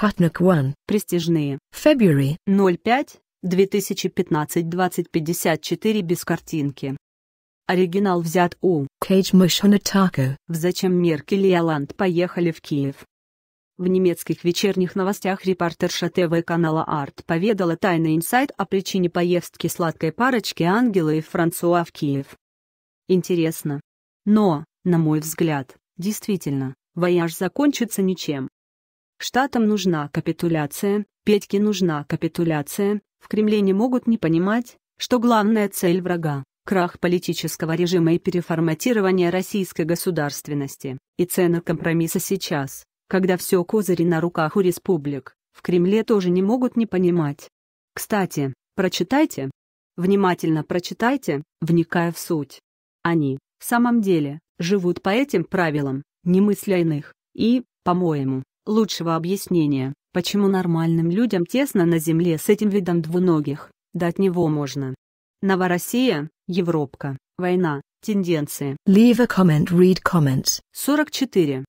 Partner One. Престижные. February. 05. 2015-2054 без картинки. Оригинал взят у Кейдж Мошонатако. В «Зачем Меркель и Аланд поехали в Киев?» В немецких вечерних новостях репортерша ТВ канала «Арт» поведала тайный инсайт о причине поездки сладкой парочки Ангела и Франсуа в Киев. Интересно. Но, на мой взгляд, действительно, вояж закончится ничем. Штатам нужна капитуляция, Петьке нужна капитуляция, в Кремле не могут не понимать, что главная цель врага – крах политического режима и переформатирование российской государственности, и цена компромисса сейчас, когда все козыри на руках у республик, в Кремле тоже не могут не понимать. Кстати, прочитайте. Внимательно прочитайте, вникая в суть. Они, в самом деле, живут по этим правилам, не мысля иных, и, по-моему, лучшего объяснения, почему нормальным людям тесно на земле с этим видом двуногих, дать него можно. Новороссия, Европка, война, тенденции. Leave a comment, read comments. 44.